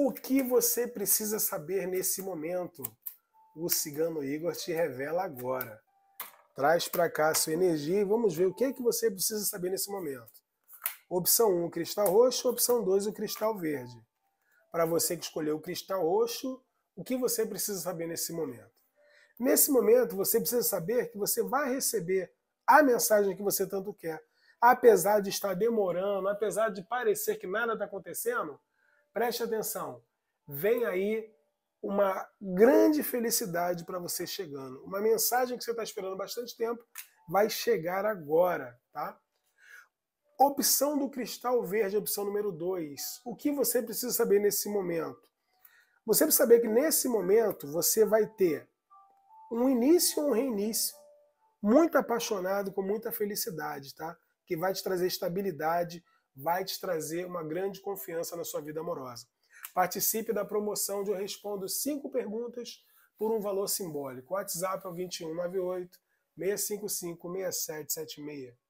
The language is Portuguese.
O que você precisa saber nesse momento? O Cigano Igor te revela agora. Traz para cá a sua energia e vamos ver o que, é que você precisa saber nesse momento. Opção 1, um, o cristal roxo. Opção 2, o cristal verde. Para você que escolheu o cristal roxo, o que você precisa saber nesse momento? Nesse momento, você precisa saber que você vai receber a mensagem que você tanto quer. Apesar de estar demorando, apesar de parecer que nada está acontecendo, Preste atenção. Vem aí uma grande felicidade para você chegando. Uma mensagem que você está esperando bastante tempo vai chegar agora, tá? Opção do cristal verde, opção número 2. O que você precisa saber nesse momento? Você precisa saber que nesse momento você vai ter um início ou um reinício muito apaixonado, com muita felicidade, tá? Que vai te trazer estabilidade, vai te trazer uma grande confiança na sua vida amorosa. Participe da promoção de eu respondo cinco perguntas por um valor simbólico. WhatsApp é o 2198 655 6776.